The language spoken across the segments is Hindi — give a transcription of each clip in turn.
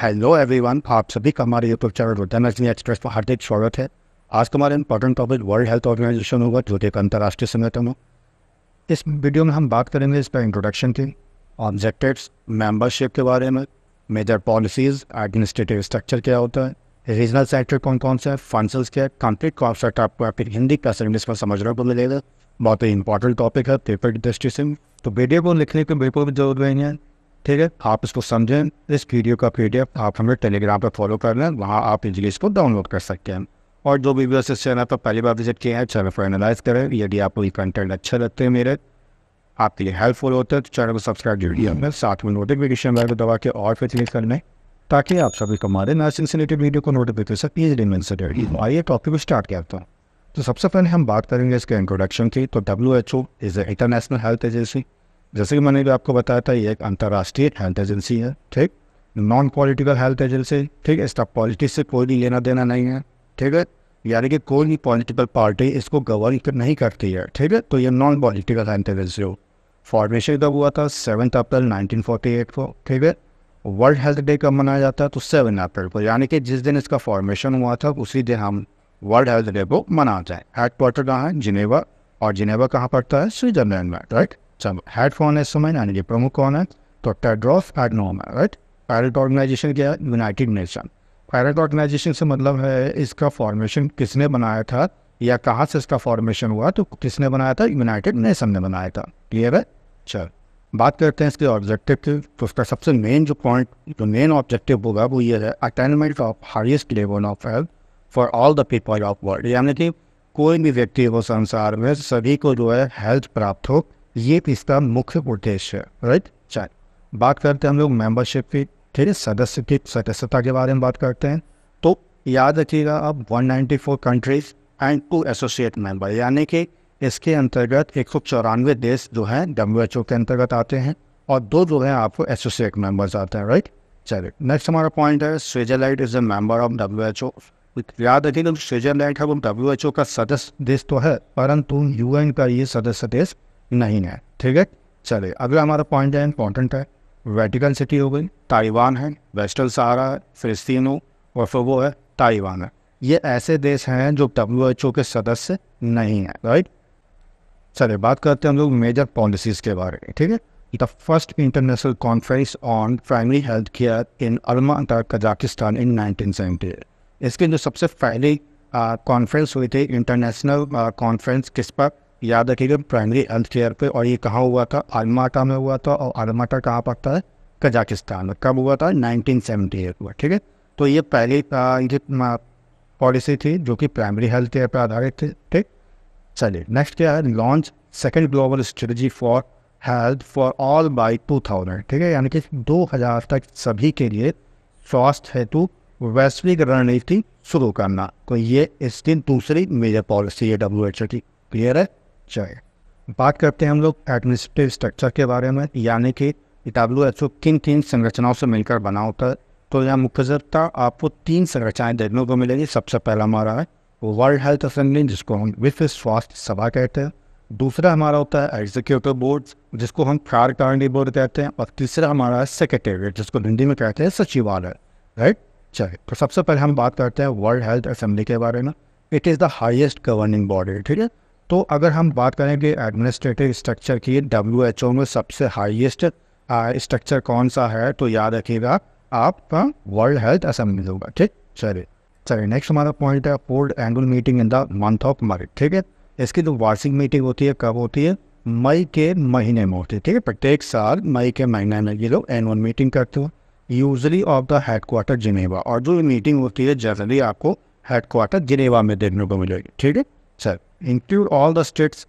हेलो एवरीवन आप सभी का हमारे यूट्यूब चैनल रोटन एक्सप्रेस पर हार्दिक स्वागत है आज का हमारा important topic World Health Organization होगा जो कि एक अंतर्राष्ट्रीय संगठन हो इस वीडियो में हम बात करेंगे इस पर इंट्रोडक्शन की ऑब्जेक्टिव्स मेंबरशिप के बारे में मेजर पॉलिसीज़ एडमिनिस्ट्रेटिव स्ट्रक्चर क्या होता है रीजनल सेक्टर कौन कौन से फंडसल्स क्या है कंप्लीट कॉन्सेप्ट आपको आपकी हिंदी का इंग्लिश में समझने को मिलेगा बहुत ही इंपॉर्टेंट टॉपिक है पेपर इंडस्ट्री से तो वीडियो को लिखने के बिल्कुल भी जरूरत नहीं है ठीक है आप इसको समझें इस वीडियो का पी आप हमें टेलीग्राम पर फॉलो कर लें वहाँ आप इजिली इसको डाउनलोड कर सकते हैं और जो भी व्यूअर्स इस चैनल पर पहली बार विजिट किए हैं चैनल पर एनालाइज करें यदि आपको ये कंटेंट अच्छे लगते हैं मेरे आपके लिए हेल्पफुल होते हैं तो चैनल को सब्सक्राइब जरूर हमें साथ में नोटिफिकेशन बेल को दबा के और फिर क्लिक कर लें ताकि आप सभी को हमारे नर्सिंग से वीडियो को नोटिफिकेशन आइए टॉपिक को स्टार्ट करता हूँ तो सबसे पहले हम बात करेंगे इसके इंट्रोडक्शन की तो W H O is a international health agency जैसे कि मैंने भी आपको बताया था ये एक अंतर्राष्ट्रीय हेल्थ एजेंसी है ठीक नॉन पॉलिटिकल हेल्थ एजेंसी ठीक है इसका पॉलिटिक्स से कोई भी लेना देना नहीं है ठीक है यानी कि कोई भी पॉलिटिकल पार्टी इसको गवर्न नहीं करती है ठीक है तो ये नॉन पॉलिटिकल हेल्थ एजेंसी हो फॉर्मेशन कब हुआ था सेवन्थ अप्रैल नाइनटीन को ठीक है वर्ल्ड हेल्थ डे कब मनाया जाता है तो सेवन अप्रैल को यानी कि जिस दिन इसका फॉर्मेशन हुआ था उसी दिन हम वर्ल्ड हेल्थ डे को मनाते हैं हेड क्वार्टर कहाँ है जिनेवा और जिनेवा कहाँ पड़ता है स्विट्जरलैंड में राइट चलो हेड कौन है इस समय यानी कि प्रमुख कौन है तो टेड्रॉस एडनोम है राइट पैरट ऑर्गेनाइजेशन क्या है यूनाइटेड नेशन पैरट ऑर्गेनाइजेशन से मतलब है इसका फॉर्मेशन किसने बनाया था या कहाँ से इसका फॉर्मेशन हुआ तो किसने बनाया था यूनाइटेड नेशन ने बनाया था क्लियर है चल बात करते हैं इसके ऑब्जेक्टिव की तो उसका सबसे मेन जो पॉइंट जो मेन ऑब्जेक्टिव होगा वो ये है attainment of highest level of health for all the people of world यानी कि कोई भी व्यक्ति हो संसार में सभी को जो है हेल्थ प्राप्त हो ये इसका मुख्य उद्देश्य है राइट चाहे बात करते हैं हम लोग मेंबरशिप की ठीक है सदस्य की सदस्यता के बारे में बात करते हैं तो याद रखिएगा अब 194 countries and two associate member यानी कि इसके अंतर्गत एक देश जो है डब्ल्यू के अंतर्गत आते हैं और दो जो है आपको एसोसिएट मेंबर्स आते हैं राइट चलिए नेक्स्ट हमारा पॉइंट है Switzerland is a member of W H O याद रखिए स्विट्जरलैंड है वो डब्ल्यू एच ओ का सदस्य देश तो है परंतु यू का ये सदस्य देश नहीं है ठीक है चलिए अगला हमारा पॉइंट है इंपॉर्टेंट है वेटिकन सिटी हो गई ताइवान है वेस्टर्न सहारा है फिलस्तीन हो और फिर वो है ताइवान है ये ऐसे देश हैं जो डब्ल्यू एच ओ के सदस्य नहीं है राइट चलिए बात करते हैं हम लोग मेजर पॉलिसीज़ के बारे में ठीक है the first international conference on primary health care in Alma Kazakhstan in nineteen seventy इसके जो सबसे पहली कॉन्फ्रेंस हुई थी इंटरनेशनल कॉन्फ्रेंस किस पर याद रखिएगा प्राइमरी हेल्थ केयर पे और ये कहाँ हुआ था अलमाटा में हुआ था और अलमाटा कहाँ पड़ता है कजाकिस्तान में कब हुआ था एट हुआ ठीक है तो ये पहली पॉलिसी थी जो कि प्राइमरी हेल्थ केयर पर आधारित थी ठीक चलिए नेक्स्ट क्या है launch second global strategy for health for all by two thousand ठीक है यानी कि दो हज़ार तक सभी के लिए स्वास्थ्य हेतु वैश्विक रणनीति शुरू करना तो ये इस दिन दूसरी मेजर पॉलिसी है डब्ल्यू एच ओ की क्लियर है स्ट्रक्चर बात करते हैं हम लोग एडमिनिस्ट्रेटिव स्ट्रक्चर के बारे में यानी कि डब्ल्यू एच ओ किन तीन संरचनाओं से मिलकर बना होता है तो यहाँ मुख्यतः आपको तीन संरचनाएं देखने को मिलेंगी सबसे पहला हमारा है वर्ल्ड हेल्थ असेंबली जिसको हम विश्व स्वास्थ्य सभा कहते हैं दूसरा हमारा होता है एग्जीक्यूटिव बोर्ड जिसको हम प्रार कारिणी बोर्ड कहते हैं और तीसरा हमारा है सेक्रेटेरिएट जिसको हिंदी में कहते हैं सचिवालय राइट चलिए तो सबसे पहले हम बात करते हैं वर्ल्ड हेल्थ असेंबली के बारे में it is the highest governing body ठीक है तो अगर हम बात करें कि एडमिनिस्ट्रेटिव स्ट्रक्चर की डब्ल्यू एच ओ में सबसे हाईएस्ट स्ट्रक्चर uh, कौन सा है तो याद रखिएगा आपका वर्ल्ड हेल्थ असेंबली होगा ठीक चलिए चलिए नेक्स्ट हमारा पॉइंट है board annual meeting in the month of March ठीक है इसकी जो वार्षिक मीटिंग होती है कब होती है मई के महीने में होती है ठीक है प्रत्येक साल मई के महीने में ये लोग एनुअल मीटिंग करते हो usually of the headquarter Geneva और जो मीटिंग होती है जनरली आपको हेडक्वार्टर जिनेवा में देखने को मिलेगी ठीक है structure include all the states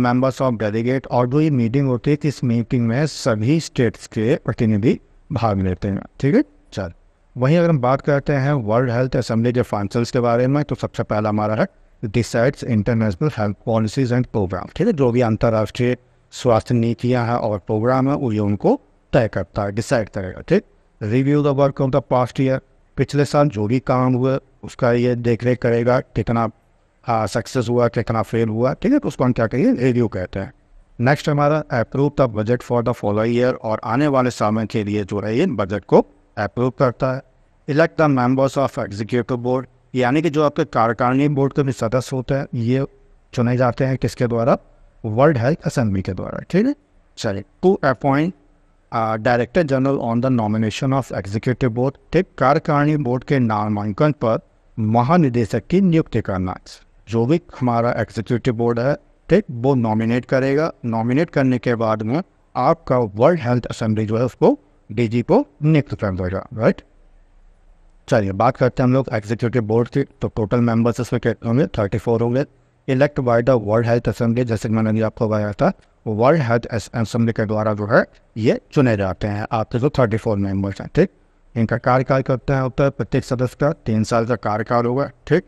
members of delegate और जो ये मीटिंग होती है इस मीटिंग में सभी स्टेट्स के प्रतिनिधि भाग लेते हैं ठीक है चल वहीं अगर हम बात करते हैं वर्ल्ड हेल्थ असेंबली के फाइनसल्स के बारे में तो सबसे पहला हमारा है decides international health policies and programme ठीक है जो भी अंतर्राष्ट्रीय स्वास्थ्य नीतियाँ हैं और प्रोग्राम है वो उनको तय करता है डिसाइड करेगा ठीक review the work of the past year पिछले साल जो भी काम हुए उसका ये देख रेख करेगा कितना सक्सेस हाँ, हुआ कितना फेल हुआ ठीक है तो उसको हम क्या कहिए रेडियो कहते हैं नेक्स्ट हमारा approve the budget for the follow year और आने वाले समय के लिए जो है इन बजट को अप्रूव करता है elect the members of executive board यानी कि जो आपके कार्यकारिणी बोर्ड के भी सदस्य होते हैं ये चुने जाते हैं किसके द्वारा वर्ल्ड हेल्थ असेंबली के द्वारा ठीक है चलिए to appoint director general on the nomination of executive board ठीक कार्यकारिणी बोर्ड के नामांकन पर महानिदेशक की नियुक्ति करना जो भी हमारा एग्जीक्यूटिव बोर्ड है ठीक वो नॉमिनेट करेगा नॉमिनेट करने के बाद में आपका वर्ल्ड हेल्थ असेंबली जो है उसको डीजी को नियुक्त कर देगा राइट चलिए बात करते हैं हम लोग एग्जीक्यूटिव बोर्ड की तो टोटल मेंबर्स इसमें कितने होंगे थर्टी फोर होंगे elect by the World Health Assembly जैसे कि मैंने अभी आपको बताया था वर्ल्ड हेल्थ असेंबली के द्वारा जो है ये चुने जाते हैं आपके जो थर्टी फोर मेम्बर्स हैं ठीक इनका कार्यकाल करते हैं होता है प्रत्येक सदस्य का तीन साल का कार्यकाल होगा ठीक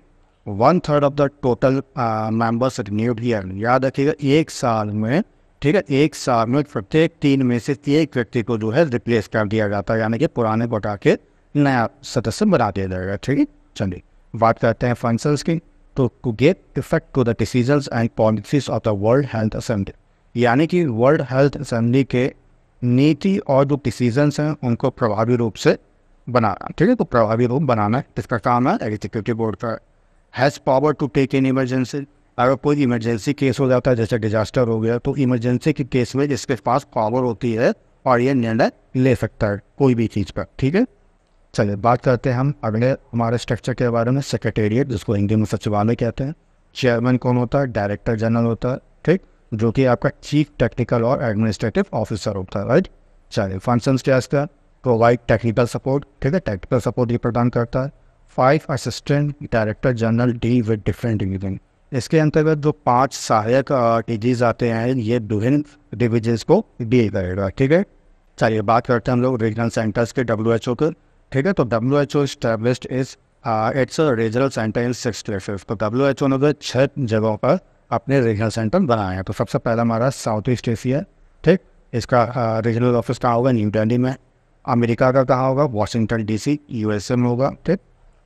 one third of the total members renewed here याद रखिएगा एक साल में ठीक है एक साल में प्रत्येक तीन में से एक व्यक्ति को जो है रिप्लेस कर दिया जाता है यानी कि पुराने को हटा के नया सदस्य बना दिया जाएगा ठीक है चलिए बात करते हैं फंक्शंस की तो to get effect to the decision and policies of the World Health Assembly यानी कि वर्ल्ड हेल्थ असेंबली के नीति और जो डिसीजंस हैं उनको प्रभावी रूप से बनाना ठीक है तो प्रभावी रूप बनाना इसका काम है एग्जीक्यूटिव बोर्ड का has power to take in emergency अगर कोई इमरजेंसी केस हो जाता है जैसे डिजास्टर हो गया तो इमरजेंसी के केस में जिसके पास पावर होती है और ये निर्णय ले सकता है कोई भी चीज़ पर ठीक है चलिए बात करते हैं हम अगले हमारे स्ट्रक्चर के बारे में सेक्रेटेरिएट जिसको हिंदी में सचिवालय कहते हैं चेयरमैन कौन होता है डायरेक्टर जनरल होता है ठीक जो कि आपका चीफ टेक्निकल और एडमिनिस्ट्रेटिव ऑफिसर होता है राइट चलिए फंक्शंस क्या इसका प्रोवाइड टेक्निकल सपोर्ट ठीक है टेक्निकल सपोर्ट ये प्रदान करता है five assistant director general D with different division इसके अंतर्गत जो पांच सहायक डीजीज आते हैं ये विभिन्न डिविजन को दिए जाएगा ठीक है चलिए बात करते हैं हम लोग रीजनल सेंटर्स के डब्ल्यू एच ओ के ठीक है तो W H O established is its regional centre in six तो डब्ल्यू एच ओ ने छह जगहों पर अपने रीजनल सेंटर बनाए हैं तो सबसे पहला हमारा साउथ ईस्ट एशिया ठीक इसका रीजनल ऑफिस कहाँ होगा न्यू दिल्ली में अमेरिका का कहाँ होगा वाशिंगटन डीसी यूएसए में होगा ठीक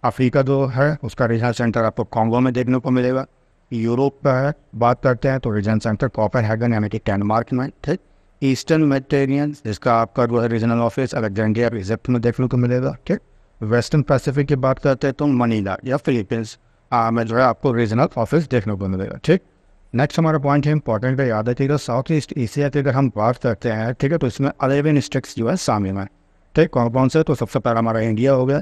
अफ्रीका जो है उसका रीजनल सेंटर आपको कॉन्गो में देखने को मिलेगा यूरोप का है बात करते हैं तो रीजनल सेंटर कॉपर हैगन यानी कि डेनमार्क में ठीक ईस्टर्न मेडिटेरियन जिसका आपका जो है रीजनल ऑफिस अलेक्जेंड्रिया इजिप्ट में देखने को मिलेगा ठीक वेस्टर्न पैसिफिक की बात करते हैं तो मनीला या फिलीपींस में जो है आपको रीजनल ऑफिस देखने को मिलेगा ठीक नेक्स्ट हमारा पॉइंट है इंपॉर्टेंट है याद है साउथ ईस्ट एशिया की अगर हम बात करते हैं ठीक है तो इसमें अलेवन स्टेट्स जो है शामिल हैं ठीक कौन कौन से तो सबसे पहला हमारा इंडिया हो गया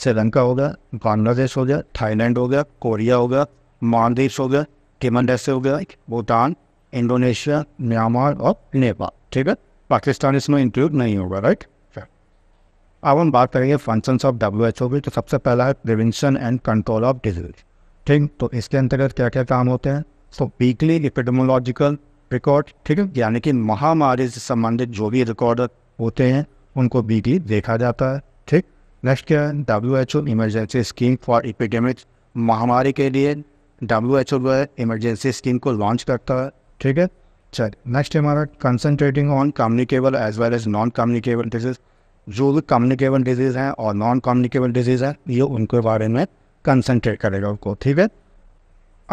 श्रीलंका हो गया बांग्लादेश हो गया थाईलैंड हो गया कोरिया हो गया मालदीव हो गया टिमन डेस्टे हो गया भूटान इंडोनेशिया म्यांमार और नेपाल ठीक है पाकिस्तान इसमें इंक्लूड नहीं होगा राइट अब हम बात करेंगे functions of W H O की तो सबसे पहला है prevention and control of disease ठीक तो इसके अंतर्गत क्या क्या काम होते हैं तो वीकली एपिडमोलॉजिकल रिकॉर्ड ठीक है यानी कि महामारी से संबंधित जो भी रिकॉर्ड होते हैं उनको वीकली देखा जाता है नेक्स्ट क्या है W H O emergency scheme for epidemic महामारी के लिए डब्ल्यू एच ओ जो है इमरजेंसी स्कीम को लॉन्च करता है ठीक है चल नेक्स्ट हमारा concentrating on communicable as well as non communicable disease जो भी कम्युनिकेबल डिजीज़ हैं और नॉन कम्युनिकेबल डिजीज़ है ये उनके बारे में कंसनट्रेट करेगा उनको ठीक है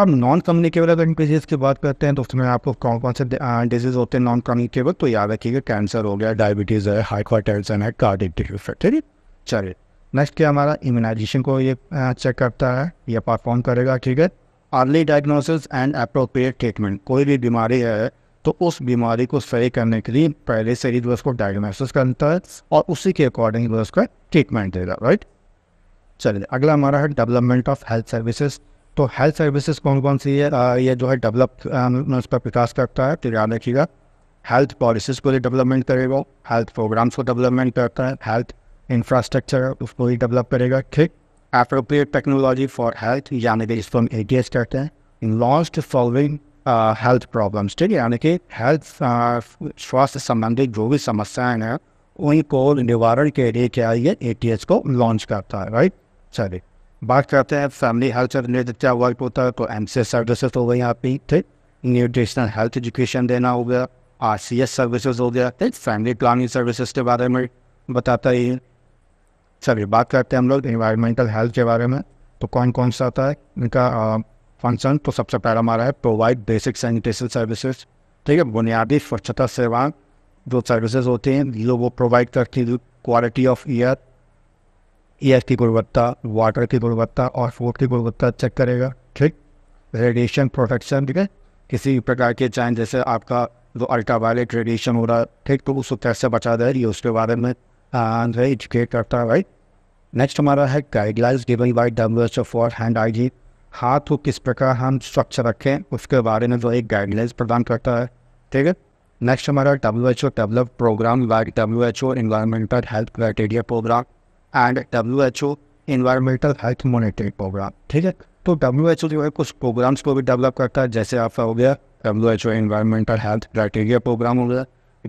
अब नॉन कम्युनिकेबल अगर डिजीज़ की बात करते हैं तो उसमें आपको कौन कौन से डिजीज़ होते हैं नॉन कम्युनिकेबल तो याद रखिएगा कैंसर हो गया डायबिटीज़ है हाइपर टेंशन है कार्डिक डिफेक्ट ठीक है चलिए नेक्स्ट क्या हमारा इम्यूनाइजेशन को ये चेक करता है ये परफॉर्म करेगा ठीक है early diagnosis and appropriate treatment कोई भी बीमारी है तो उस बीमारी को सही करने के लिए पहले से ही वो उसको डायग्नोसिस करता है और उसी के अकॉर्डिंग वो उसका ट्रीटमेंट देगा राइट चलिए अगला हमारा है डेवलपमेंट ऑफ हेल्थ सर्विसेज तो हेल्थ सर्विसेज कौन कौन सी है आ, ये जो है डेवलप उस पर विकास करता है तो याद रखिएगा हेल्थ पॉलिसीज को डेवलपमेंट करेगा हेल्थ प्रोग्राम्स को डेवलपमेंट करता है हेल्थ इंफ्रास्ट्रक्चर उसको ही डेवलप करेगा ठीक एप्रोप्रिएट टेक्नोलॉजी फॉर हेल्थ यानी कि जिसको हम ए एस कहते हैं in launch solving health problems ठीक है यानी कि हेल्थ uh, स्वास्थ्य संबंधित जो भी समस्याएं हैं उनको निवारण के लिए क्या ये ए टी एस को लॉन्च करता है राइट चलिए बात करते हैं फैमिली हेल्थ से रिलेटेड क्या वर्क होता है तो एम सी एस सर्विसेज हो गई यहाँ पे ठीक न्यूट्रिशनल हेल्थ एजुकेशन देना हो गया आर सी एस सर्विसेज हो गया ठीक फैमिली प्लानिंग सर्विसेज के बारे में बताता ही चलिए बात करते हैं हम लोग इन्वायरमेंटल हेल्थ के बारे में तो कौन कौन सा आता है इनका फंक्शन तो सबसे पहला हमारा है प्रोवाइड बेसिक सैनिटेशन सर्विसेज ठीक है बुनियादी स्वच्छता सेवाएं जो सर्विसेज होती हैं जो वो प्रोवाइड करती है क्वालिटी ऑफ एयर एयर की गुणवत्ता वाटर की गुणवत्ता और फूड की गुणवत्ता चेक करेगा ठीक रेडिएशन प्रोटेक्शन ठीक है किसी प्रकार के चाइन जैसे आपका जो अल्ट्रावायलेट रेडिएशन हो रहा है ठीक तो उसको कैसे बचा दे रही है उसके बारे में एंड वही एजुकेट करता है राइट नेक्स्ट हमारा है guidelines given by WH for hand hygiene हाथ को किस प्रकार हम स्वच्छ रखें उसके बारे में जो एक गाइडलाइंस प्रदान करता है ठीक है नेक्स्ट हमारा W H O develop programme by W H O environmental health criteria programme and W H O environmental health monitoring programme ठीक है तो डब्ल्यू एच ओ जो है कुछ प्रोग्राम्स को भी डेवलप करता है जैसे आपका हो गया W H O environmental health criteria programme हो गया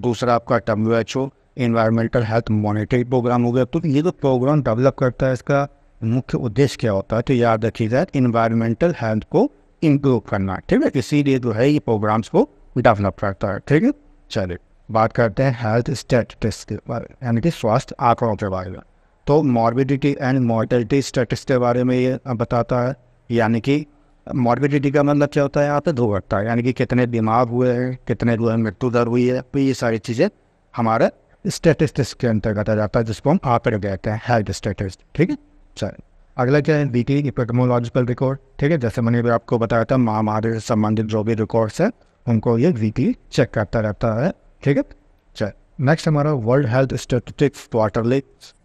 दूसरा आपका W H O environmental health monitoring programme हो गया तो ये जो प्रोग्राम डेवलप करता है इसका मुख्य उद्देश्य क्या होता है तो याद रखिएगा इन्वायरमेंटल हेल्थ को इम्प्रूव करना ठीक है इसीलिए जो है ये प्रोग्राम्स को डेवलप करता है ठीक है चलिए बात करते हैं हेल्थ स्टेटिस्टिक्स के बारे में यानी कि स्वास्थ्य आंकड़ों के बारे में तो मॉर्बिडिटी एंड मॉर्टेलिटी स्टेटिक्स के बारे में ये बताता है यानी कि मॉर्बिडिटी का मतलब क्या होता है यहाँ पे दुर्घटना यानी कि कितने बीमार हुए हैं कितने जो है मृत्यु दर हुई है तो ये सारी चीज़ें हमारे स्टेटिस्टिक्स के अंतर्गत आ जाता है जिसको हम आप कहते हैं हेल्थ स्टेटिस्ट ठीक है सर अगला क्या है वीकली इपेडमोलॉजिकल रिकॉर्ड ठीक है जैसे मैंने भी आपको बताया था महामारी से संबंधित जो भी रिकॉर्ड्स हैं उनको ये वीकली चेक करता रहता है ठीक है चल नेक्स्ट हमारा वर्ल्ड हेल्थ स्टेटिस्टिक्स क्वार्टरली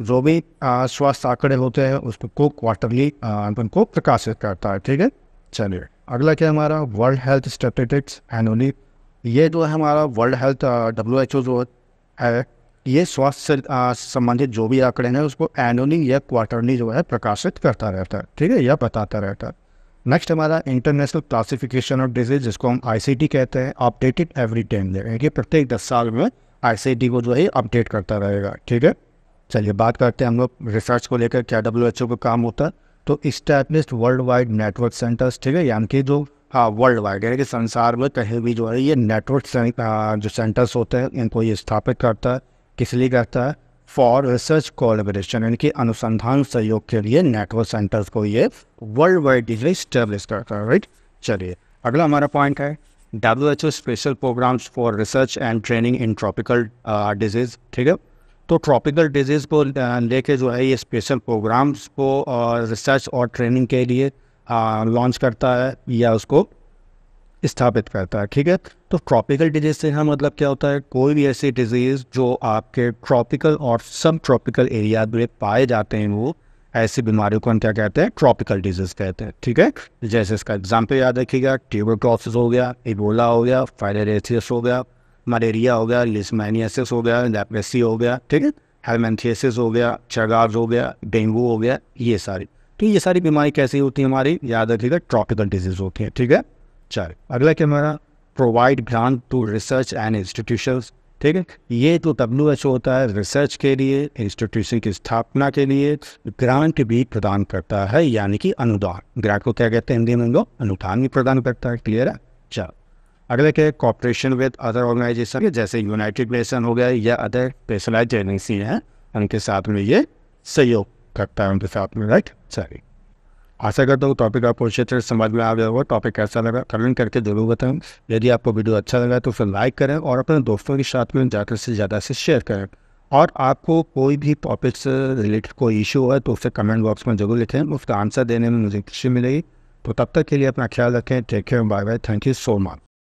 जो भी स्वास्थ्य आंकड़े होते हैं उसको क्वार्टरली उनको प्रकाशित करता है ठीक है चलिए अगला क्या हमारा वर्ल्ड हेल्थ स्टेटिस्टिक्स एनुअली ये जो है हमारा World Health W H O जो है ये स्वास्थ्य से संबंधित जो भी आंकड़े हैं उसको एनुअली या क्वार्टरली जो है प्रकाशित करता रहता है ठीक है या बताता रहता है नेक्स्ट हमारा इंटरनेशनल क्लासिफिकेशन ऑफ डिजीज जिसको हम आई कहते हैं अपडेटेड एवरी टेन डे यानी प्रत्येक दस साल में आई को जो है अपडेट करता रहेगा ठीक है चलिए बात करते हैं हम लोग रिसर्च को लेकर क्या डब्ल्यू एच ओ का काम होता है तो established world wide network centres ठीक है यानी कि जो हाँ वर्ल्ड वाइड यानी कि संसार में कहीं भी जो है ये नेटवर्क जो सेंटर्स होते हैं इनको ये स्थापित करता है किस लिए करता है फॉर रिसर्च कोलेबोरेशन यानी कि अनुसंधान सहयोग के लिए नेटवर्क सेंटर्स को ये वर्ल्ड वाइड डिग्री स्टेब्लिश करता है राइट चलिए अगला हमारा पॉइंट है W H O special programmes for research and training in tropical disease ठीक है तो ट्रॉपिकल डिजीज़ को uh, लेके जो है ये स्पेशल प्रोग्राम्स को रिसर्च uh, और ट्रेनिंग के लिए लॉन्च uh, करता है या उसको स्थापित करता है ठीक है तो ट्रॉपिकल डिजीज से हम मतलब क्या होता है कोई भी ऐसी डिजीज़ जो आपके ट्रॉपिकल और सब ट्रॉपिकल एरिया में पाए जाते हैं वो ऐसी बीमारियों को हम क्या कहते हैं ट्रॉपिकल डिजीज कहते हैं ठीक है जैसे इसका एग्जाम्पल याद रखिएगा क्रॉसिस हो गया इबोला हो गया फाइलरेथियस हो गया मलेरिया हो गया लिस्मैनियसिस हो गया लेप्रेसी हो गया ठीक है हेलमेंथियसिस हो गया चगार्ज हो गया डेंगू हो गया ये सारी तो ये सारी बीमारी कैसी होती है हमारी याद रखिएगा ट्रॉपिकल डिजीज होती है ठीक है चार अगला क्या camera provide grant to research and institution ठीक है ये तो डब्ल्यू एच होता है रिसर्च के लिए इंस्टीट्यूशन की स्थापना के लिए ग्रांट भी प्रदान करता है यानी कि अनुदान ग्रांट को क्या कहते हैं हिंदी में लोग अनुदान भी प्रदान करता है क्लियर है चल अगला क्या है कॉपरेशन विद अदर ऑर्गेनाइजेशन जैसे यूनाइटेड नेशन हो गया या अदर स्पेशलाइज एजेंसी है उनके साथ में ये सहयोग करता है उनके साथ में राइट सॉरी आशा करता हूँ टॉपिक आपको अच्छे तरह समझ में आ गया होगा टॉपिक कैसा लगा कमेंट करके जरूर बताएं यदि आपको वीडियो अच्छा लगा तो फिर लाइक करें और अपने दोस्तों के साथ में ज़्यादा से ज़्यादा से शेयर करें और आपको कोई भी टॉपिक से रिलेटेड कोई इशू है तो उसे कमेंट बॉक्स में जरूर लिखें उसका आंसर देने में मुझे खुशी मिलेगी तो तब तक के लिए अपना ख्याल रखें take care bye bye thank you so much